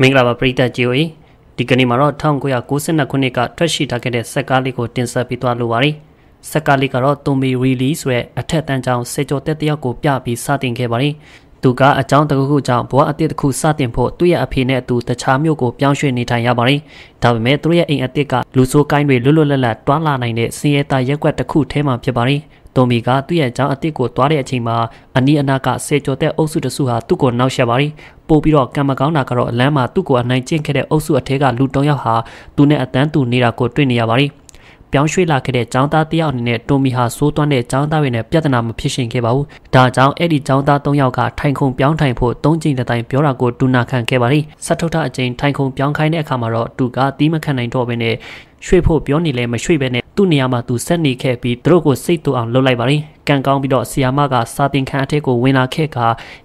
မင်္ဂလာပါပရိသတ် GOE ဒီကနေ့မှာတော့1992ခုနှစ်ကထွက်ရှိထားခဲ့တဲ့စက်ကားလေးကိုတင်ဆက်ပေးသွားလိုပါတယ်စက်ကားလေးကတော့တုံမီရီလီဆိုတဲ့အထက်တန်းကျောင်းစေကျော်တက်တယောက်ကိုပြပြီးစတင်ခဲ့ပါတယ်သူကအကြောင်းတခုခုကြောင့်ဘဝအတိတ်တစ်ခုစတင်ဖို့သူ့ရဲ့အဖေနဲ့အတူတခြားမြို့ကိုပြောင်းရွှေ့နေထိုင်ရပါတယ်။ဒါပေမဲ့သူ့ရဲ့အိမ်အတိတ်ကလူဆိုးကိုင်းတွေလွတ်လွတ်လပ်လပ်တွားလာနိုင်တဲ့စင်ရဲသားရက်ွက်တစ်ခုထဲမှာဖြစ်ပါတယ်။တိုမီကသူ့ရဲ့အကြောင်းအစ်စ်ကိုသွားတဲ့အချိန်မှာအနီးအနားကဆယ်ကျော်တဲ့အုပ်စုတစုဟာသူ့ကိုနောက်ဆက်ပါရီပို့ပြီးတော့ကံမကောင်းတာကတော့အလမ်းမှာသူ့ကိုအနိုင်ကျင့်ခဲ့တဲ့အုပ်စုအထက်ကလူတုံးယောက်ဟာသူနဲ့အတန်းတူနေတာကိုတွေ့နေရပါရီ။ပြောင်းရွှေ့လာခဲ့တဲ့ចောင်းသားတယောက်အနေနဲ့တိုမီဟာစိုးသွမ်းတဲ့ចောင်းသားတွေနဲ့ပြဿနာမဖြစ်ရှင်ခဲ့ပါဘူး။ဒါကြောင့်အဲ့ဒီចောင်းသား၃ယောက်ကထိုင်ခုံပြောင်းထိုင်ဖို့၃ကြိမ်တစ်တိုင်ပြောတာကိုတူနာခံခဲ့ပါလိမ့်။ဆက်ထုတ်ထအကြိမ်ထိုင်ခုံပြောင်းခိုင်းတဲ့အခါမှာတော့သူကတီးမခံနိုင်တော့ဘဲနဲ့ရွှေ့ဖို့ပြောနေလဲမရွှေ့ဘဲနဲ့သူ့နေရာမှာသူဆက်နေခဲ့ပြီးသူတို့ကိုစိတ်တူအောင်လှုပ်လိုက်ပါလိမ့်။ကံကောင်းပြီးတော့ဆီယာမကစာတင်ခန်းအထက်ကိုဝင်လာခဲ့က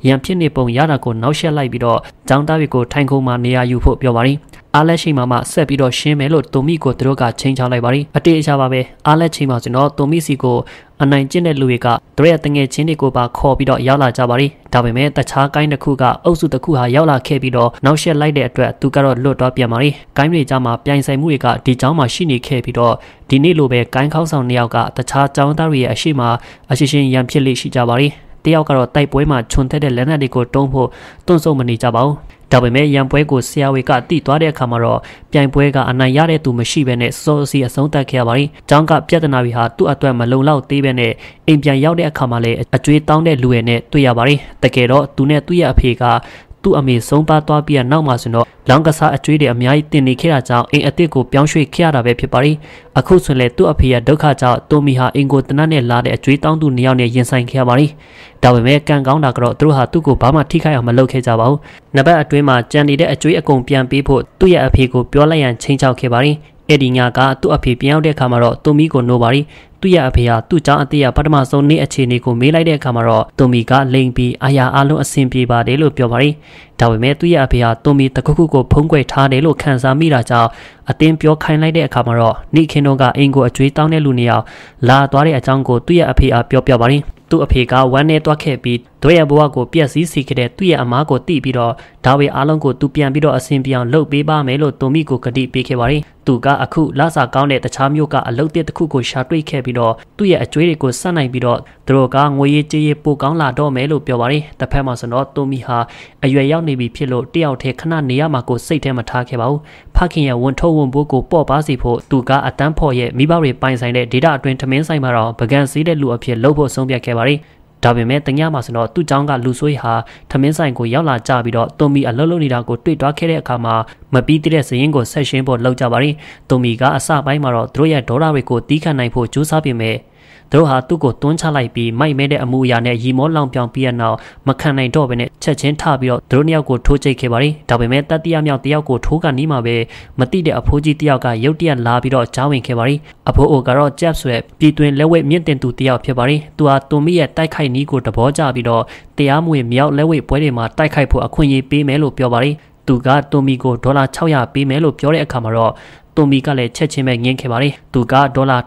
ရန်ဖြစ်နေပုံရတာကိုနောက်ဆက်လိုက်ပြီးတော့ចောင်းသားတွေကိုထိုင်ခုံမှာနေရာယူဖို့ပြောပါလိမ့်။အားလက်ရှိမှမှဆက်ပြီးတော့ရှင်းမယ်လို့တိုမီကိုသူတို့ကချိန်ချလိုက်ပါတယ်အတေအချာပါပဲအားလက်ချိန်မှဆိုတော့တိုမီစီကိုအနိုင်ကျင့်တဲ့လူတွေကသူတို့ရဲ့တငယ်ချင်းတွေကိုပါခေါ်ပြီးတော့ရောက်လာကြပါတယ်ဒါပေမဲ့တခြားကိုင်းတစ်ခုကအုပ်စုတစ်ခုဟာရောက်လာခဲ့ပြီးတော့နောက်ဆက်လိုက်တဲ့အတွက်သူကတော့လွတ်တော့ပြန်ပါတယ်ကိုင်းတွေကြားမှာပြိုင်ဆိုင်မှုတွေကဒီเจ้าမှာရှိနေခဲ့ပြီးတော့ဒီနေ့လိုပဲကိုင်းခေါင်းဆောင်နှစ်ယောက်ကတခြားเจ้าသားတွေရဲ့အရှိမအရှိရှင်ရန်ဖြစ်လေရှိကြပါတယ်တယောက်ကတော့တိုက်ပွဲမှာခြုံထက်တဲ့လက်နက်တွေကိုတုံးဖို့တွန့်ဆုံမနေကြပါဘူး။ဒါပေမဲ့ရန်ပွဲကိုဆရာဝေကတိသွားတဲ့အခါမှာတော့ပြိုင်ပွဲကအနိုင်ရတဲ့သူမရှိဘဲနဲ့စောစီအဆုံးသတ်ခဲ့ရပါတယ်။တောင်းကပြဿနာတွေဟာသူ့အတွက်မလုံလောက်သေးပဲနဲ့အိမ်ပြန်ရောက်တဲ့အခါမှာလည်းအကျွေးတောင်းတဲ့လူရဲ့နဲ့တွေ့ရပါတယ်။တကယ်တော့သူနဲ့သူ့ရဲ့အဖေကသူ့အမေဆုံးပါသွားပြီးနောက်မှာဆိုတော့လောင်ကစားအကျွေးတွေအများကြီးတင်နေခဲ့တာကြောင့်အိမ်အစ်စ်ကိုပြောင်းရွှေ့ခဲ့ရတာပဲဖြစ်ပါတယ်။အခုဆိုလည်းသူ့အဖေရဲ့ဒုက္ခကြောင့်တိုမီဟာအိမ်ကိုတနတ်နဲ့လာတဲ့အကျွေးတောင်းသူနှစ်ယောက်နဲ့ရင်ဆိုင်ခဲ့ရပါတယ်။ဒါပေမဲ့ကံကောင်းတာကတော့သူတို့ဟာသူ့ကိုဘာမှထိခိုက်အောင်မလုပ်ခဲ့ကြပါဘူး။နှစ်ပတ်အတွင်းမှာကြံနေတဲ့အကျွေးအကုန်ပြန်ပေးဖို့သူ့ရဲ့အဖေကိုပြောလိုက်ရန်ချိန်ချောက်ခဲ့ပါတယ်။အဲ့ဒီညကသူ့အဖေပြန်ရောက်တဲ့အခါမှာတော့သူမိကိုနိုးပါရီသူ့ရဲ့အဖေဟာသူ့ကြောင့်အသေးရပထမဆုံးနေ့အခြေအနေကိုမေးလိုက်တဲ့အခါမှာတော့တိုမီကလိန်ပြီးအရာအလုံးအဆင်ပြေပါတယ်လို့ပြောပါတယ်။ဒါပေမဲ့သူ့ရဲ့အဖေဟာတိုမီတခုခုကိုဖုံးကွယ်ထားတယ်လို့ခံစားမိတာကြောင့်အတင်းပြောခိုင်းလိုက်တဲ့အခါမှာတော့နေခင်တို့ကအင်ကိုအကျွေးတောင်းတဲ့လူနေရာလာသွားတဲ့အကြောင်းကိုသူ့ရဲ့အဖေအားပြောပြပါတယ်။သူ့အဖေကဝမ်းနဲ့တွားခဲ့ပြီးတို့ရဲ့ဘဝကိုပြက်စီးစေခဲ့တဲ့သူ့ရဲ့အမားကိုတိပြီးတော့ဒါဝေအားလုံးကိုသူပြန်ပြီးတော့အစဉ်ပြောင်းလုပ်ပေးပါမယ်လို့တိုမိကိုကတိပေးခဲ့ပါတယ်။သူကအခုလဆာကောင်းတဲ့တခြားမျိုးကအလုတ်တဲ့တစ်ခုကိုရှာတွေ့ခဲ့ပြီးတော့သူ့ရဲ့အကျွေးတွေကိုစနိုင်ပြီးတော့သူတို့ကငွေရေးကြေးရေးပိုကောင်းလာတော့မယ်လို့ပြောပါတယ်။တစ်ဖက်မှာဆိုတော့တိုမိဟာအရွယ်ရောက်နေပြီဖြစ်လို့တယောက်တည်းခဏနေရမှာကိုစိတ်ထဲမထားခဲ့ပါဘူး။ဖခင်ရဲ့ဝန်ထုတ်ဝန်ပိုးကိုပေါ့ပါစီဖို့သူကအတန်းဖော်ရဲ့မိဘတွေပိုင်ဆိုင်တဲ့ဒေတာအတွင်းထမင်းဆိုင်မှာတော့ပကံစည်းတဲ့လူအဖြစ်လှုပ်ဖို့ဆုံးဖြတ်ခဲ့ပါတယ်။ဒါပေမဲ့တညမှာဆိုတော့သူ့ကျောင်းကလူဆိုးဟာထမင်းဆိုင်ကိုရောက်လာကြပြီးတော့တုံမီအလုပ်လုပ်နေတာကိုတွေ့တွားခဲ့တဲ့အခါမှာမပြီးတဲ့စရင်ကိုဆက်ရှင်းဖို့လှုပ်ကြပါရင်တုံမီကအစပိုင်းမှာတော့သူတို့ရဲ့ဒေါ်လာတွေကိုတီးခတ်နိုင်ဖို့ကြိုးစားပေမဲ့သူတို့ဟာသူ့ကိုတွန်းချလိုက်ပြီးမိုက်မဲတဲ့အမှုအရာနဲ့ရီမောလောင်ပြောင်ပြီးရနောက်မခံနိုင်တော့ဘဲနဲ့ချက်ချင်းထပြီးတော့သူတို့နှစ်ယောက်ကိုထိုးကျိတ်ခဲ့ပါတယ်ဒါပေမဲ့တတိယမြောက်တယောက်ကိုထိုးကနီးမှာပဲမတိတဲ့အဖိုးကြီးတယောက်ကရုတ်တရက်လာပြီးတော့ကြားဝင်ခဲ့ပါတယ်အဖိုးအိုကတော့ကြက်ဆွဲပြည်တွင်လက်ဝဲမြင့်တင်သူတယောက်ဖြစ်ပါတယ်သူဟာတွန်မိရဲ့တိုက်ခိုက်နီးကိုတဘောကြပြီးတော့တရားမဝင်မြောက်လက်ဝဲပွဲတွေမှာတိုက်ခိုက်ဖို့အခွင့်အရေးပေးမယ်လို့ပြောပါတယ်သူကတွန်မီကိုဒေါ်လာ600ပေးမယ်လို့ပြောတဲ့အခါမှာတော့တိုမီကလည်းချက်ချင်းပဲငင်းခဲ့ပါတယ်။သူကဒေါ်လာ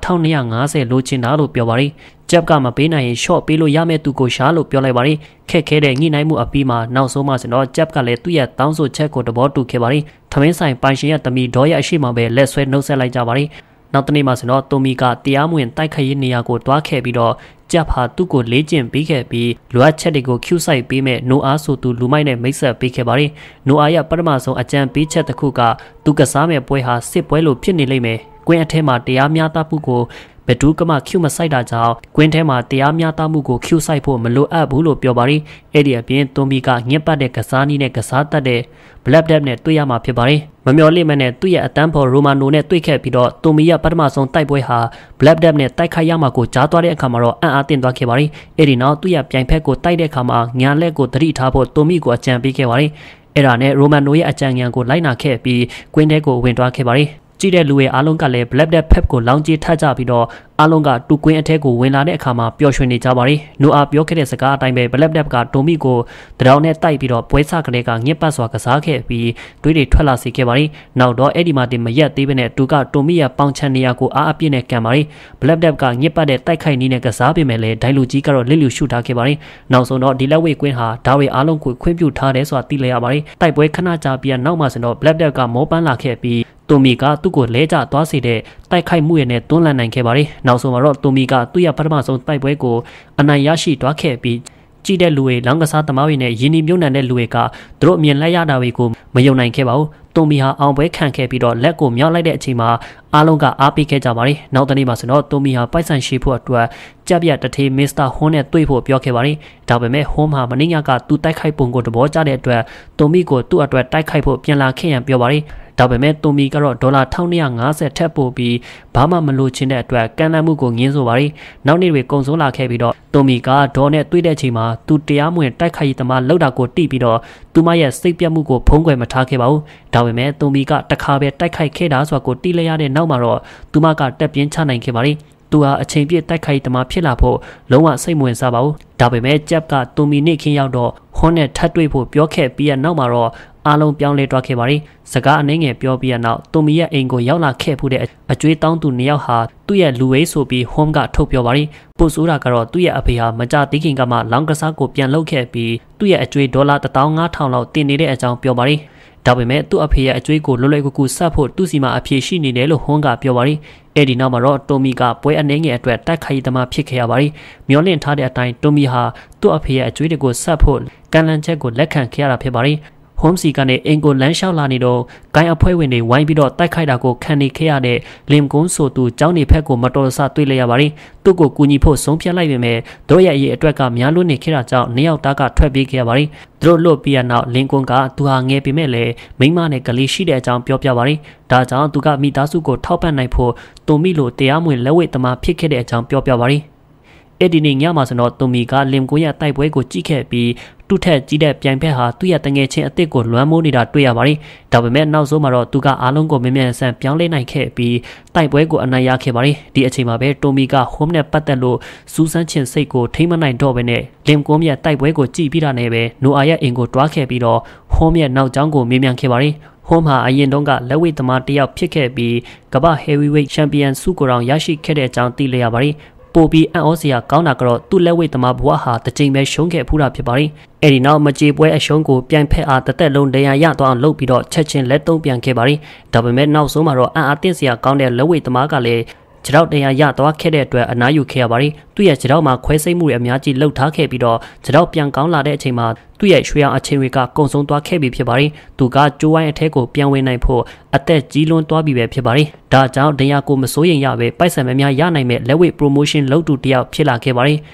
1250လိုချင်တာလို့ပြောပါတယ်။ဂျက်ကမပေးနိုင်ရင် short ပေးလို့ရမယ့်သူကိုရှာလို့ပြောလိုက်ပါတယ်။ခက်ခဲတဲ့ညှိနှိုင်းမှုအပြီးမှာနောက်ဆုံးမှဆိုတော့ဂျက်ကလည်းသူ့ရဲ့တောင်းဆိုချက်ကိုသဘောတူခဲ့ပါတယ်။ထမင်းဆိုင်ပိုင်ရှင်ရဲ့တမီဒေါ်ရဲ့အရှိမပဲလက်ဆွဲနှုတ်ဆက်လိုက်ကြပါတယ်။နောက်တနေ့မှဆိုတော့တိုမီကတရားမဝင်တိုက်ခိုက်ရေးနေရာကိုတွားခဲ့ပြီးတော့ကြက်ဖာသူ့ကိုလေးကျင့်ပေးခဲ့ပြီးလိုအပ်ချက်တွေကို cue ဆိုင်ပေးမဲ့နိုအားဆိုသူလူမိုက်နဲ့မိတ်ဆက်ပေးခဲ့ပါတယ်။နိုအားရဲ့ပထမဆုံးအကြံပေးချက်တစ်ခုကသူကစားမဲ့ပွဲဟာစစ်ပွဲလိုဖြစ်နေလိမ့်မယ်။ကွင်းအထက်မှာတရားမျှတမှုကိုဘဒူးကမှ Q မဆိုင်တာကြောင့်ကွင်းထဲမှာတရားမျှတမှုကို Q ဆိုင်ဖို့မလိုအပ်ဘူးလို့ပြောပါရီအဲ့ဒီအပြင်သွန်ဘီကညက်ပတ်တဲ့ကစားနည်းနဲ့ကစားတတ်တဲ့ Black Dab နဲ့တွေ့ရမှာဖြစ်ပါတယ်မမျော်လင့်မနဲ့သူ့ရဲ့အတန်းဖော်ရိုမာနိုနဲ့တွေ့ခဲ့ပြီးတော့တူမီရဲ့ပထမဆုံးတိုက်ပွဲဟာ Black Dab နဲ့တိုက်ခိုက်ရမှာကိုကြားသွားတဲ့အခါမှာတော့အံ့အားသင့်သွားခဲ့ပါတယ်။အဲဒီနောက်သူ့ရဲ့ပြိုင်ဖက်ကိုတိုက်တဲ့အခါမှာညာလက်ကိုသတိထားဖို့တူမီကိုအကြံပေးခဲ့ပါတယ်။အဲ့ဒါနဲ့ရိုမန်နိုရဲ့အကြံဉာဏ်ကိုလိုက်နာခဲ့ပြီးကွင်းထဲကိုဝင်သွားခဲ့ပါတယ်ကြည့်တဲ့လူတွေအားလုံးကလည်း Black Death Pep ကိုလောင်းကြီးထကြပြီးတော့အားလုံးကတူကွင်းအထက်ကိုဝင်လာတဲ့အခါမှာပျော်ရွှင်နေကြပါတယ်။နိုအာပြောခဲ့တဲ့စကားအတိုင်းပဲ Black Death ကဒိုမီကိုတရောင်းနဲ့တိုက်ပြီးတော့ပွဲစကလေးကငစ်ပတ်စွာကစားခဲ့ပြီးတွေးတွေထွက်လာစေခဲ့ပါတယ်။နောက်တော့အဲ့ဒီမှာတင်မရက်သေးပဲနဲ့တူကဒိုမီရဲ့ပေါင်ချန်နေရာကိုအားအပြည့်နဲ့ကန်ပါတယ်။ Black Death ကငစ်ပတ်တဲ့တိုက်ခိုက်နည်းနဲ့ကစားပေမဲ့လည်းဒိုင်လူကြီးကတော့လစ်လျူရှုထားခဲ့ပါတယ်။နောက်ဆုံးတော့ဒီလက်ဝဲကွင်းဟာဒါတွေအားလုံးကိုခွင့်ပြုထားတယ်ဆိုတာသိလိုက်ရပါတယ်။တိုက်ပွဲခဏကြာပြီးနောက်မှစတော့ Black Death ကမောပန်းလာခဲ့ပြီးတိုမီကသူ့ကိုလဲကျသွားစေတဲ့တိုက်ခိုက်မှုရနဲ့တွန်းလှန်နိုင်ခဲ့ပါတယ်။နောက်ဆုံးမှာတော့တိုမီကသူ့ရဲ့ပထမဆုံးတိုက်ပွဲကိုအနိုင်ရရှိသွားခဲ့ပြီးကြည့်တဲ့လူတွေလောင်းကစားသမားတွေနဲ့ယင်းဒီမြုံနံတဲ့လူတွေကသူတို့အမြင်လိုက်ရတာတွေကိုမယုံနိုင်ခဲ့ပါဘူး။တွန်မီဟာအောင်ပွဲခံခဲ့ပြီးတော့လက်ကိုမြောက်လိုက်တဲ့အချိန်မှာအားလုံးကအားပေးခဲ့ကြပါတယ်။နောက်တနေ့မှာဆိုတော့တိုမီဟာပိုက်ဆံရှိဖို့အတွက်ကြက်ပြတထေးမစ္စတာဟွန်းနဲ့တွေ့ဖို့ပြောခဲ့ပါတယ်။ဒါပေမဲ့ဟွန်းဟာမနေ့ညကသူ့တိုက်ခိုက်ပုံကိုသဘောကျတဲ့အတွက်တိုမီကိုသူ့အတွက်တိုက်ခိုက်ဖို့ပြန်လာခဲ့ရန်ပြောပါတယ်။ဒါပေမဲ့တိုမီကတော့ဒေါ်လာ1250ထက်ပိုပြီးဘာမှမလိုချင်တဲ့အတွက်ကမ်းလှမ်းမှုကိုငင်းဆိုပါတယ်။နောက်နေ့တွေကုံဆုံးလာခဲ့ပြီးတော့တိုမီကဒေါ်နဲ့တွေ့တဲ့အချိန်မှာသူတရားမဝင်တိုက်ခိုက်သမားလောက်တာကိုတိပြီးတော့သူမရဲ့စိတ်ပြတ်မှုကိုဖုံးကွယ်မထားခဲ့ပါဘူး။ဒါပေမဲ့တိုမီကတခါပဲတိုက်ခိုက်ခဲ့တာဆိုတာကိုတိလိုက်ရတဲ့နောက်နောက်မှာတော့သူမကတက်ပြင်းချနိုင်ခဲ့ပါတယ်သူဟာအချိန်ပြည့်တိုက်ခိုက်တမဖြစ်လာဖို့လုံးဝစိတ်မဝင်စားပါဘူး။ဒါပေမဲ့ဂျက်ကတူမီနစ်ခင်းရောက်တော့ဟွန်းနဲ့ထပ်တွေ့ဖို့ပြောခဲ့ပြီးရနောက်မှာတော့အားလုံးပြောင်းလဲသွားခဲ့ပါတယ်။စကားအနှင်းငယ်ပြောပြီးရနောက်တူမီရဲ့အိမ်ကိုရောက်လာခဲ့မှုတဲ့အကျွေးတောင်းသူနှစ်ယောက်ဟာသူ့ရဲ့လူဝေးဆိုပြီးဟွန်းကထုတ်ပြောပါတယ်။ပို့ဆိုးတာကတော့သူ့ရဲ့အဖေဟာမကြသေးခင်ကမှလောင်ကစားကိုပြန်လုပ်ခဲ့ပြီးသူ့ရဲ့အကျွေးဒေါ်လာ15000လောက်တင်နေတဲ့အကြောင်းပြောပါတယ်။ဒါပေမဲ့သူ့အဖေရဲ့အကျွေးကိုလွတ်လွတ်ကူကူဆက်ဖို့သူ့စီမှာအဖြေရှိနေတယ်လို့ဟွန်းကပြောပါရီအဲ့ဒီနောက်မှာတော့တိုမီကပွဲအနေငယ်အတွက်တိုက်ခိုက်သမားဖြစ်ခဲ့ရပါရီမျောလင့်ထားတဲ့အတိုင်းတိုမီဟာသူ့အဖေရဲ့အကျွေးတွေကိုဆက်ဖို့ကံလန်ချက်ကိုလက်ခံခဲ့ရတာဖြစ်ပါရီဟုံးစီကနေအိမ်ကိုလမ်းလျှောက်လာနေတော့ဂိုင်းအဖွဲဝင်တွေဝိုင်းပြီးတော့တိုက်ခိုက်တာကိုခံနေခဲ့ရတဲ့လင်ကွန်းဆိုသူကျောင်းနေဖက်ကိုမတော်တဆတွေ့လိုက်ရပါတယ်။သူ့ကိုကူညီဖို့ဆုံးဖြတ်လိုက်ပေမဲ့တို့ရဲ့အရေးအတွက်ကများလွန်းနေခဲ့တာကြောင့်နေရောက်သားကထွက်ပြေးခဲ့ရပါတယ်။သူတို့လွတ်ပြီးရနောက်လင်ကွန်းကသူဟာငယ်ပေမဲ့လည်းမိမနဲ့ကလေးရှိတဲ့အကြောင်းပြောပြပါတယ်။ဒါကြောင့်သူကမိသားစုကိုထောက်ပံ့နိုင်ဖို့တုံမိလိုတရားမဝင်လက်ဝဲတမဖြစ်ခဲ့တဲ့အကြောင်းပြောပြပါတယ်။အဲ့ဒီနေ့ညမှာဆိုတော့သူမီကလင်ကိုရဲ့တိုက်ပွဲကိုကြည့်ခဲ့ပြီးသူ့ထက်ကြီးတဲ့ပြိုင်ဘက်ဟာသူ့ရဲ့တငယ်ချင်းအစ်စ်ကိုလွမ်းမိုးနေတာတွေ့ရပါတယ်။ဒါပေမဲ့နောက်ဆုံးမှာတော့သူကအားလုံးကိုမြ мян ဆန်ပြောင်းလဲနိုင်ခဲ့ပြီးတိုက်ပွဲကိုအနိုင်ရခဲ့ပါတယ်။ဒီအချိန်မှာပဲတိုမီက home နဲ့ပတ်သက်လို့စူးစမ်းခြင်းစိတ်ကိုထိမနိုင်တော့ဘဲနဲ့လင်ကွန်ရဲ့တိုက်ပွဲကိုကြည့်ပြီးတာနဲ့ပဲနိုအာရဲ့အိမ်ကိုတွားခဲ့ပြီးတော့ home ရဲ့နောက်ကျောင်းကိုမြ мян ခဲ့ပါတယ်။ဟွန်ဟာအရင်တုန်းကလက်ဝဲသမားတယောက်ဖြစ်ခဲ့ပြီးကမ္ဘာ heavyweight champion ဆုကိုယ်တော်ရရှိခဲ့တဲ့အကြောင်းသိလျရပါတယ်ပိုပြီးအံ့ဩစရာကောင်းတာကတော့သူ့လက်ဝိတ်သမားဘဝဟာတစ်ချိန်ပဲရှုံးခဲ့ဖူးတာဖြစ်ပါတယ်။အဲဒီနောက်မကြေပွဲအရှုံးကိုပြန်ဖက်အားတသက်လုံးတရားရသွားအောင်လုပ်ပြီးတော့ချက်ချင်းလက်သုံးပြန်ခဲ့ပါတယ်။ဒါပေမဲ့နောက်ဆုံးမှာတော့အံ့အားသင့်စရာကောင်းတဲ့လက်ဝိတ်သမားကလည်းခြေထောက်တရားရသွားခဲ့တဲ့အတွက်အနားယူခဲ့ရပါတယ်။သူ့ရဲ့ခြေထောက်မှာခွဲစိတ်မှုတွေအများကြီးလှုပ်ထားခဲ့ပြီးတော့ခြေထောက်ပြန်ကောင်းလာတဲ့အချိန်မှာသူ့ရဲ့ရွှေရောင်အချိန်တွေကကုံဆုံးသွားခဲ့ပြီဖြစ်ပါတယ်။သူကကျိုးဝိုင်းအထက်ကိုပြန်ဝင်နိုင်ဖို့အသက်ကြီးလွန်းသွားပြီပဲဖြစ်ပါတယ်။ဒါကြောင့်ဒရာကိုမစိုးရိမ်ရပဲပိုက်ဆံမများရနိုင်မဲ့လက်ဝဲ promotion လုပ်သူတယောက်ဖြစ်လာခဲ့ပါတယ်။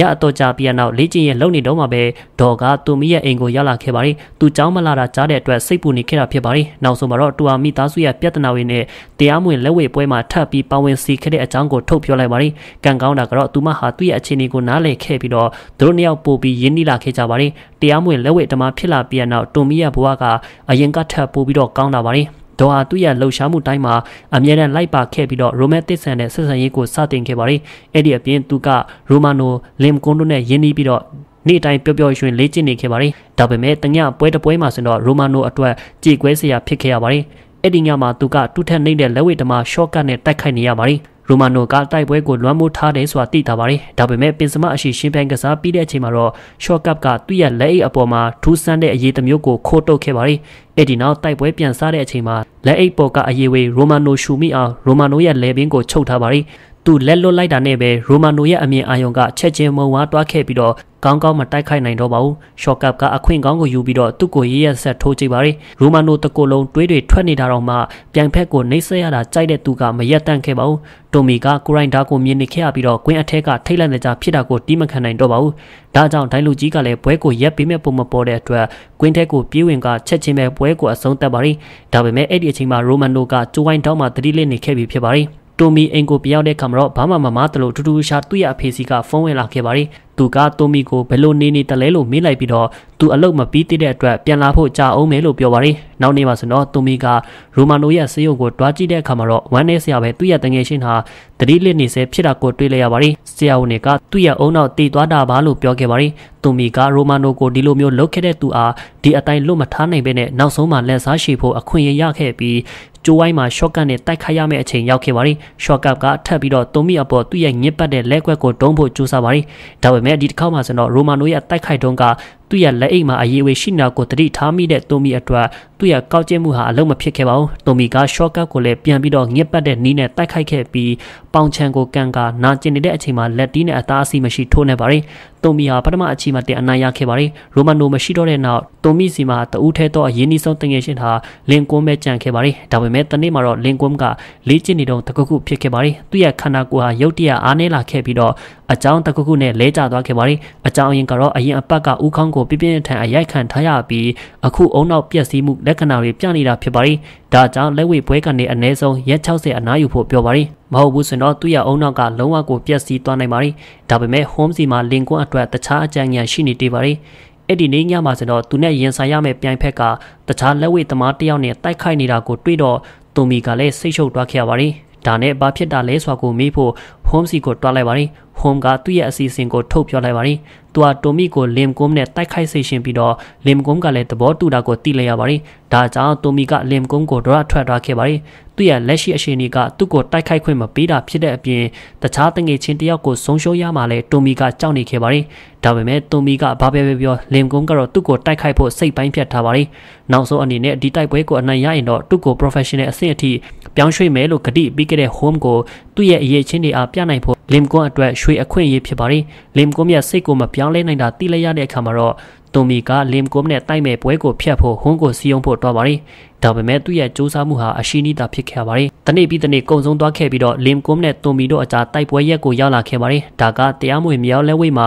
ရအတော်ကြာပြီးနောက်လေ့ကျင့်ရေးလုပ်နေတော့မှပဲဒေါ်ကသူမရဲ့အိမ်ကိုရောက်လာခဲ့ပါတယ်။သူကြောင်းမလာတာကြားတဲ့အတွက်စိတ်ပူနေခဲ့တာဖြစ်ပါတယ်။နောက်ဆုံးမှာတော့တူအာမိသားစုရဲ့ပြဿနာတွေနဲ့တရားမဝင်လက်ဝဲပွဲမှာထပ်ပြီးပါဝင်စီခဲ့တဲ့အကြောင်းကိုထုတ်ပြောလိုက်ပါတယ်။ကံကောင်းတာကတော့သူမဟာသူ့ရဲ့အခြေအနေကိုနားလည်ခဲ့ပြီးတော့သူတို့နှစ်ယောက်ပို့ပြီးရင်းနှီးလာခဲ့ကြပါတယ်။တရားမဝင်လက်ဝဲတမဖြစ်လာပြီးနောက်တူမီရဲ့ဘဝကအရင်ကထပ်ပို့ပြီးတော့ကောင်းလာပါတယ်။ဒေါ်ဟာသူ့ရဲ့လှုပ်ရှားမှုတိုင်းမှာအမြဲတမ်းလိုက်ပါခဲ့ပြီးတော့ရိုမန်တစ်ဆန်တဲ့ဆက်ဆံရေးကိုစတင်ခဲ့ပါတယ်။အဲ့ဒီအပြင်သူကရိုမာနိုလင်ကွန်တို့နဲ့ယဉ်ပြီးတော့နေ့တိုင်းပျော်ပျော်ရွှင်လေ့ကျင့်နေခဲ့ပါတယ်။ဒါပေမဲ့တညပွဲတစ်ပွဲမှာဆိုတော့ရိုမာနိုအတွက်ကြေကွဲစရာဖြစ်ခဲ့ရပါတယ်။အဲ့ဒီညမှာသူကတူထက်နေတဲ့လက်ဝဲဓမာရှော့ကတ်နဲ့တိုက်ခိုက်နေရပါတယ်။ရိုမာနိုကတိုက်ပွဲကိုလွှမ်းမိုးထားတယ်ဆိုတာသိတာပါတယ်။ဒါပေမဲ့ပင်စမအရှိရှင်ပြိုင်ကစားပြီးတဲ့အချိန်မှာတော့ short cup ကသူ့ရဲ့လက်အိတ်အပေါ်မှာထူးဆန်းတဲ့အရေးတစ်မျိုးကိုခိုးတုတ်ခဲ့ပါတယ်။အဲ့ဒီနောက်တိုက်ပွဲပြန်စတဲ့အချိန်မှာလက်အိတ်ပေါ်ကအရေးဝေးရိုမာနိုရှူမိအောင်ရိုမာနိုရဲ့လက်ဘင်းကိုချုပ်ထားပါတယ်။သူလက်လွတ်လိုက်တာနဲ့ပဲရိုမာနိုရဲ့အမြင်အာရုံကချက်ချင်းမုံဝါတွားခဲ့ပြီးတော့ကောင်းကောင်းမတိုက်ခိုက်နိုင်တော့ပါဘူးရှော့ကပ်ကအခွင့်ကောင်းကိုယူပြီးတော့သူ့ကိုရေးရဆက်ထိုးကြည့်ပါရီရိုမာနိုတကူလုံးတွေးတွေထွက်နေတာတော့မှပြိုင်ဖက်ကိုနှိမ့်ဆက်ရတာကြိုက်တဲ့သူကမရက်တန့်ခဲ့ပါဘူးတိုမီကကိုရိုင်းဒါကိုမြင်နေခဲ့ရပြီးတော့ကွင်းအထက်ကထိတ်လန့်နေကြဖြစ်တာကိုတီးမခံနိုင်တော့ပါဘူးဒါကြောင့်ဒိုင်းလူကြီးကလည်းပွဲကိုရက်ပေးမဲ့ပုံမပေါ်တဲ့အတွက်ကွင်းထက်ကိုပြေးဝင်ကချက်ချင်းပဲပွဲကိုအဆုံးသတ်ပါရီဒါပေမဲ့အဲ့ဒီအချိန်မှာရိုမာနိုကကျိုးဝိုင်းတောင်းမှသတိလစ်နေခဲ့ပြီဖြစ်ပါရီတိုမီအိမ်ကိုပြောင်းတဲ့ခါမှာတော့ဘာမှမမသလိုတူတူရှာသူ့ရဲ့အဖေစီကဖုန်းဝင်လာခဲ့ပါတယ်သူကတိုမီကိုဘယ်လိုနေနေတလဲလို့မေးလိုက်ပြီးတော့သူအလုတ်မပြီးသေးတဲ့အတွက်ပြန်လာဖို့ကြာအောင်မယ်လို့ပြောပါတယ်။နောက်နေ့မှာဆိုတော့တိုမီကရိုမာနိုရဲ့ဆေးရုံကိုတွားကြည့်တဲ့အခါမှာတော့ဝမ်းနေစရာပဲသူ့ရဲ့တငယ်ချင်းဟာတတိလစ်နေဆဲဖြစ်တာကိုတွေ့လိုက်ရပါတယ်။ဆရာဝန်ကသူ့ရဲ့အုံနောက်တည်သွားတာပါလို့ပြောခဲ့ပါတယ်။တိုမီကရိုမာနိုကိုဒီလိုမျိုးလှုပ်ခဲ့တဲ့သူအားဒီအတိုင်းလွတ်မထားနိုင်ပဲနဲ့နောက်ဆုံးမှလက်စားရှည်ဖို့အခွင့်အရေးရခဲ့ပြီးကျိုးဝိုင်းမှာ shortcut နဲ့တိုက်ခိုက်ရမယ့်အချိန်ရောက်ခဲ့ပါတယ်။ shortcut ကထပ်ပြီးတော့တိုမီအပေါ်သူ့ရဲ့ညစ်ပတ်တဲ့လက်ကွက်ကိုတုံးဖို့ကြိုးစားပါတယ်။ဒါပေပေမဲ့ဒီတစ်ခေါက်မှာဆိုတော့ရိုမာနိုရဲ့တိုက်ခိုက်တုန်းကသူ့ရဲ့လက်အိတ်မှာအရေးအဝေးရှိနာကိုတတိထားမိတဲ့တိုမီအတွက်သူ့ရဲ့ကောက်ကျင်းမှုဟာအလုံးမဖြစ်ခဲ့ပါဘူးတိုမီကရှော့ကတ်ကိုလည်းပြန်ပြီးတော့ငစ်ပတ်တဲ့နီးနဲ့တိုက်ခိုက်ခဲ့ပြီးပေါင်ချံကိုကန်ကာနာကျင်နေတဲ့အချိန်မှာလက်တီးနဲ့အသားအဆီမရှိထိုးနေပါရီတိုမီဟာပထမအချိန်မှာတင်အနိုင်ရခဲ့ပါရီရိုမနိုမရှိတော့တဲ့နောက်တိုမီစီမှာတဦးထဲတော့အရင်နီးဆုံးတငယ်ရှင်ဟာလင်ကွန်းပဲကြံခဲ့ပါရီဒါပေမဲ့တနေ့မှာတော့လင်ကွန်းကလေးကျင်နေတော့တကုတ်ခုဖြစ်ခဲ့ပါရီသူ့ရဲ့ခန္ဓာကိုယ်ဟာရုတ်တရက်အားနည်းလာခဲ့ပြီးတော့အကြောင်းတကုတ်ခုနဲ့လဲကျသွားခဲ့ပါရီအကြောင်းအရင်ကတော့အရင်အပတ်ကဦးခေါင်းကိုကိုပြပြင်းထန်အရိုက်ခံထားရပြီးအခုအုံနောက်ပျက်စီးမှုလက္ခဏာတွေပြနေတာဖြစ်ပါတယ်။ဒါကြောင့်လက်ဝဲပွဲကနေအနည်းဆုံးရက်60အနားယူဖို့ပြောပါတယ်။မဟုတ်ဘူးဆိုတော့သူ့ရဲ့အုံနောက်ကလုံးဝကိုပျက်စီးသွားနိုင်ပါတယ်။ဒါပေမဲ့ home စီမှာလင်ကွန်းအတွက်တခြားအကြံဉာဏ်ရှိနေသေးပါတယ်။အဲ့ဒီနေ့ညမှာဆိုတော့သူနဲ့ရင်ဆိုင်ရမယ့်ပြိုင်ဖက်ကတခြားလက်ဝဲသမားတယောက်နဲ့တိုက်ခိုက်နေတာကိုတွေ့တော့သူမီကလည်းစိတ်ရှုပ်သွားခဲ့ရပါတယ်။ဒါနဲ့ဘာဖြစ်တာလဲဆိုတာကိုမေးဖို့ home စီကိုတွားလိုက်ပါတယ်။ဟုမ်ကသူ့ရဲ့အစီအစဉ်ကိုထုတ်ပြောလိုက်ပါတယ်။သူကတိုမီကိုလင်ကွမ်နဲ့တိုက်ခိုက်ဆိတ်ရှင်ပြီးတော့လင်ကွမ်ကလည်းသဘောတူတာကိုသိလိုက်ရပါတယ်။ဒါကြောင့်တိုမီကလင်ကွမ်ကိုဒရထွက်သွားခဲ့ပါတယ်။သူ့ရဲ့လက်ရှိအခြေအနေကသူ့ကိုတိုက်ခိုက်ခွင့်မပေးတာဖြစ်တဲ့အပြင်တခြားတငယ်ချင်းတယောက်ကိုဆုံးရှုံးရမှလည်းတိုမီကကြောက်နေခဲ့ပါတယ်။ဒါပေမဲ့တိုမီကဘာပဲပဲပြောလင်ကွမ်ကတော့သူ့ကိုတိုက်ခိုက်ဖို့စိတ်ပိုင်းဖြတ်ထားပါတယ်။နောက်ဆုံးအနေနဲ့ဒီတိုက်ပွဲကိုအနိုင်ရရင်တော့သူ့ကို professional အဆင့်အထိပြောင်းရွှေ့မယ်လို့ကတိပေးခဲ့တဲ့ home ကိုသူ့ရဲ့အရေးချင်းတွေအားပြနိုင်ဖို့လင်ကွန်အတွက်ရွှေအခွင့်အရေးဖြစ်ပါတယ်။လင်ကွန်ရဲ့စိတ်ကိုမပြောင်းလဲနိုင်တာသိလိုက်ရတဲ့အခါမှာတော့တူမီကလင်ကွန်နဲ့တိုက်မဲ့ပွဲကိုဖျက်ဖို့ဟွန်းကိုစီယုံဖို့တွားပါတယ်။ဒါပေမဲ့သူ့ရဲ့စူးစမ်းမှုဟာအရှိနီးတာဖြစ်ခဲ့ပါတယ်။တနေ့ပြီးတနေ့ကုံဆုံးသွားခဲ့ပြီးတော့လင်ကွန်နဲ့တူမီတို့အကြားတိုက်ပွဲရက်ကိုရောက်လာခဲ့ပါတယ်။ဒါကတရားမဝင်မြောက်လက်ဝဲမှာ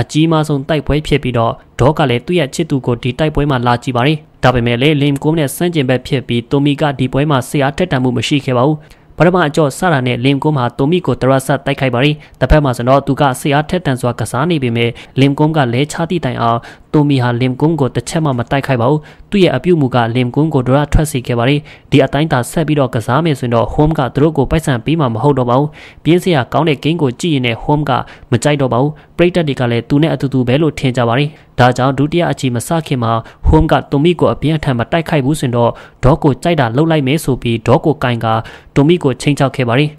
အကြီးမားဆုံးတိုက်ပွဲဖြစ်ပြီးတော့ဒေါကလည်းသူ့ရဲ့ချစ်သူကိုဒီတိုက်ပွဲမှာလာကြည့်ပါတယ်။ဒါပေမဲ့လည်းလင်ကွန်နဲ့စန့်ကျင်ဘက်ဖြစ်ပြီးတူမီကဒီပွဲမှာဆရာထက်တန်မှုမရှိခဲ့ပါဘူး။ပထမအကြော့စတာနဲ့လင်ကွန်းမှာတိုမီကိုတရဆတ်တိုက်ခိုက်ပါရီတစ်ဖက်မှာဆိုတော့သူကဆရာထက်တန်စွာကစားနေပေမဲ့လင်ကွန်းကလဲချသည့်တိုင်အောင်တိုမီဟာလင်ကွန်းကိုတစ်ချက်မှမတိုက်ခိုက်ပါဘူးသူ့ရဲ့အပြုတ်မှုကလင်ကွန်းကိုဒရထွက်စေခဲ့ပါတယ်ဒီအတိုင်းသာဆက်ပြီးတော့ကစားမယ်ဆိုရင်တော့ home ကသူတို့ကိုပိုက်ဆံပေးမှာမဟုတ်တော့ပါဘူးပြင်းစရာကောင်းတဲ့ဂိမ်းကိုကြည့်ရင်လည်း home ကမကြိုက်တော့ပါဘူးပရိသတ်တွေကလည်းသူနဲ့အတူတူပဲလို့ထင်ကြပါတယ်ဒါကြောင့်ဒုတိယအချီမစခင်မှာ home ကတိုမီကိုအပြင်းအထန်မတိုက်ခိုက်ဘူးဆိုရင်တော့ဒေါကိုကြိုက်တာလှုပ်လိုက်မယ်ဆိုပြီးဒေါကိုကင်ကတိုမီကိုချိန်ချောက်ခဲ့ပါတယ်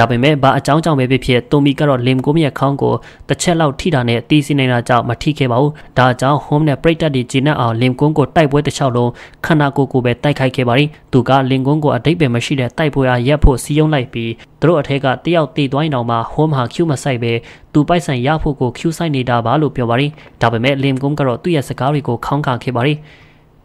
ဒါပေမဲ့ဘာအကြောင်းကြောင့်ပဲဖြစ်ဖြစ်တိုမီကတော့လင်ကိုမရဲ့ခေါင်းကိုတစ်ချက်လောက်ထိတာနဲ့တီးစီနေတာကြောင့်မထိခဲ့ပါဘူး။ဒါကြောင့် home နဲ့ပရိတ်သက်တွေဂျင်းနဲ့အောင်လင်ကွန်းကိုတိုက်ပွဲတစ်လျှောက်လုံးခန္ဓာကိုယ်ကိုပဲတိုက်ခိုက်ခဲ့ပါရင်သူကလင်ကွန်းကိုအတိတ်ပဲမရှိတဲ့တိုက်ပွဲအားရပ်ဖို့စီယုံလိုက်ပြီးသူတို့အထက်ကတယောက်တေးသွားရင်တောင်မှ home ဟာ Q မဆိုင်ပဲသူပိုက်ဆိုင်ရဖို့ကို Q ဆိုင်နေတာပါလို့ပြောပါရင်ဒါပေမဲ့လင်ကွန်းကတော့သူ့ရဲ့စကားတွေကိုခေါင်းခါခဲ့ပါရင်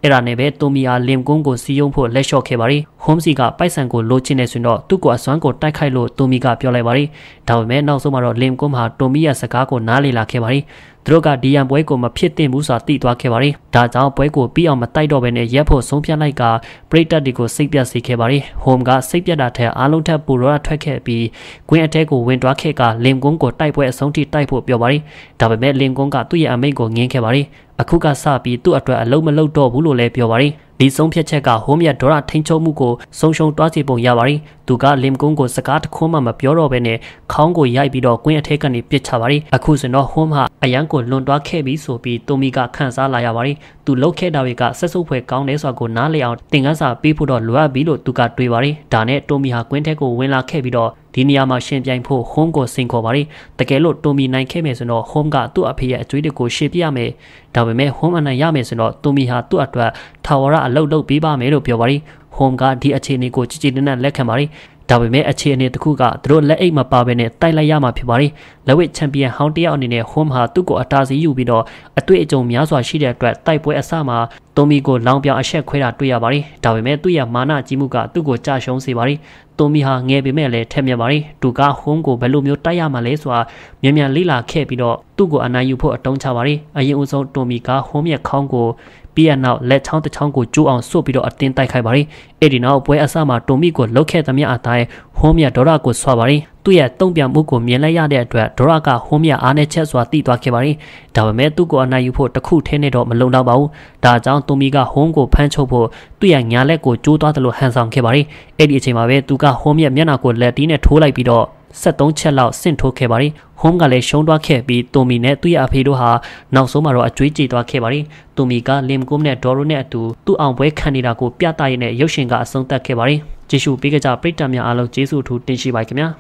အဲ့ဒါနဲ့ပဲတိုမီယာလင်ကွန်းကိုစီယုံဖို့လက်လျှော့ခဲ့ပါတယ်။ဟုံးစီကပိုက်ဆံကိုလိုချင်နေဆိုတော့သူ့ကိုအစွမ်းကိုတိုက်ခိုက်လို့တိုမီကပြောလိုက်ပါတယ်။ဒါပေမဲ့နောက်ဆုံးမှာတော့လင်ကွန်းမှာတိုမီယာစကားကိုနားလေလာခဲ့ပါတယ်။သူတို့ကဒီရန်ပွဲကိုမဖြစ်သင့်ဘူးဆိုတာသိသွားခဲ့ပါတယ်။ဒါကြောင့်ပွဲကိုပြီးအောင်မတိုက်တော့ဘဲနဲ့ရက်ဖို့ဆုံးဖြတ်လိုက်ကပရိသတ်တွေကိုစိတ်ပြတ်စေခဲ့ပါတယ်။ home ကစိတ်ပြတ်တာထက်အားလုံးထက်ပိုတော့ထွက်ခဲ့ပြီးကွင်းအထက်ကိုဝင်သွားခဲ့ကလင်ကွန်းကိုတိုက်ပွဲအဆုံးထိတိုက်ဖို့ပြောပါတယ်။ဒါပေမဲ့လင်ကွန်းကသူ့ရဲ့အမိန့်ကိုငင်းခဲ့ပါတယ်။အခုကစပြီးသူ့အတွက်အလုံးမလုံးတော့ဘူးလို့လည်းပြောပါတယ်။ဒီဆုံးဖြတ်ချက်ကဟိုးမြတ်ဒေါ်လာထိန်ချုပ်မှုကိုဆုံးရှုံးတွားစီပုံရပါတယ်။သူကလင်ကုန်းကိုစကားတခွန်းမှမပြောတော့ဘဲနဲ့ခေါင်းကိုရိုက်ပြီးတော့ကွင်းအထက်ကနေပစ်ချပါတယ်။အခုစင်တော့ဟိုးမအရန်ကိုလွန်တွားခဲ့ပြီးဆိုပြီးတိုမီကခန့်စားလာရပါတယ်။သူလှုပ်ခဲ့တာတွေကဆက်စုပ်ဖွဲ့ကောင်းတဲ့စွာကိုနားလည်အောင်တင်ကန်းစာပေးဖို့တော့လိုအပ်ပြီလို့သူကတွေးပါတယ်။ဒါနဲ့တိုမီဟာကွင်းထက်ကိုဝင်လာခဲ့ပြီးတော့ဒီနေရာမှာရှင်ပြိုင်ဖို့ home ကိုစင်ခေါ်ပါတယ်တကယ်လို့တိုမီနိုင်ခဲ့မယ်ဆိုတော့ home ကသူ့အဖေရဲ့အကျွေးတွေကိုရှေ့ပြရမယ်ဒါပေမဲ့ home အနိုင်ရမယ်ဆိုတော့တိုမီဟာသူ့အတွက်ထာဝရအလုပ်လုပ်ပေးပါမယ်လို့ပြောပါတယ် home ကဒီအခြေအနေကိုကြည်ကြည်နက်နက်လက်ခံပါတယ်ဒါပေမဲ့အခြေအနေတစ်ခုကသူတို့လက်အိတ်မပါဘဲနဲ့တိုက်လိုက်ရမှာဖြစ်ပါတယ်လက်ဝစ်ချန်ပီယံဟောင်းတယောက်အနေနဲ့ဟွမ်ဟာသူ့ကိုအတားစီးယူပြီးတော့အတွေ့အကြုံများစွာရှိတဲ့အတွက်တိုက်ပွဲအစမှာတိုမီကိုလောင်ပြောင်အဆက်ခွဲတာတွေ့ရပါတယ်ဒါပေမဲ့သူ့ရဲ့မာနကြီးမှုကသူ့ကိုကြာရှုံးစေပါတယ်တိုမီဟာငယ်ပေမဲ့လည်းထက်မြက်ပါတယ်သူကဟွမ်ကိုဘယ်လိုမျိုးတိုက်ရမှာလဲဆိုတာမြန်မြန်လေ့လာခဲ့ပြီးတော့သူ့ကိုအနိုင်ယူဖို့အတုံးချပါတယ်အရင်အဆုံးတိုမီကဟွမ်ရဲ့ခေါင်းကိုပြီးရနောက်လက်ချောင်းတစ်ချောင်းကိုကျိုးအောင်ဆုတ်ပြီးတော့အတင်းတိုက်ခိုက်ပါတယ်အဲ့ဒီနောက်ပွဲအစမှာတိုမီကိုလှုပ်ခဲ့သမျှအတိုင်းဟွန်မြဒေါရကိုဆွာပါတယ်သူ့ရဲ့တုံ့ပြန်မှုကိုမြင်လိုက်ရတဲ့အတွက်ဒေါရကဟွန်မြအားနဲ့ချက်စွာတိသွားခဲ့ပါတယ်ဒါပေမဲ့သူ့ကိုအနိုင်ယူဖို့တခုထဲနဲ့တော့မလုံလောက်ပါဘူးဒါကြောင့်တိုမီကဟွန်ကိုဖမ်းချုပ်ဖို့သူ့ရဲ့ညာလက်ကိုကျိုးသွားတယ်လို့ဟန်ဆောင်ခဲ့ပါတယ်အဲ့ဒီအချိန်မှာပဲသူကဟွန်မြမျက်နှာကိုလက်တီးနဲ့ထိုးလိုက်ပြီးတော့73ချက်လောက်ဆင့်ထိုးခဲ့ပါတယ်။ဟုံးကလည်းရှုံးသွားခဲ့ပြီးတူမီနဲ့သူ့ရဲ့အဖေတို့ဟာနောက်ဆုံးမှာတော့အကျွေးကြေသွားခဲ့ပါတယ်။တူမီကလင်ကုမ်နဲ့ဒေါ်ရိုနဲ့အတူသူ့အောင်ပွဲခံနေတာကိုပြသရင်းနဲ့ရုပ်ရှင်ကအဆုံးသတ်ခဲ့ပါတယ်။ကျေးဇူးပေးကြပရိသတ်များအားလုံးကျေးဇူးအထူးတင်ရှိပါခင်ဗျာ။